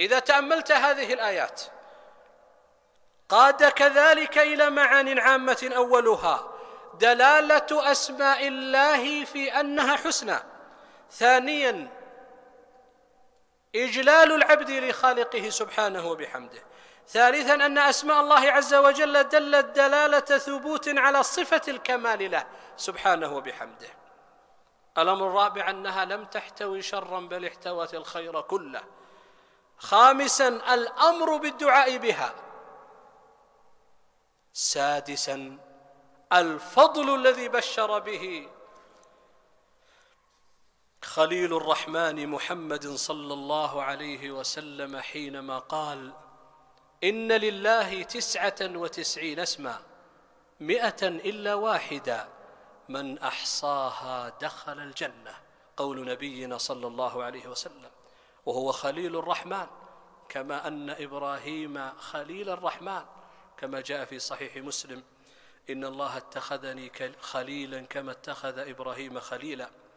إذا تأملت هذه الآيات قاد كذلك إلى معان عامة أولها دلالة أسماء الله في أنها حسنى ثانيا إجلال العبد لخالقه سبحانه وبحمده ثالثا أن أسماء الله عز وجل دلت دلالة ثبوت على صفة الكمال له سبحانه وبحمده الأمر الرابع أنها لم تحتوي شرا بل احتوت الخير كله خامسا الامر بالدعاء بها سادسا الفضل الذي بشر به خليل الرحمن محمد صلى الله عليه وسلم حينما قال إن لله تسعة وتسعين اسما مئة إلا واحدة من أحصاها دخل الجنة قول نبينا صلى الله عليه وسلم وهو خليل الرحمن كما أن إبراهيم خليل الرحمن كما جاء في صحيح مسلم إن الله اتخذني خليلا كما اتخذ إبراهيم خليلا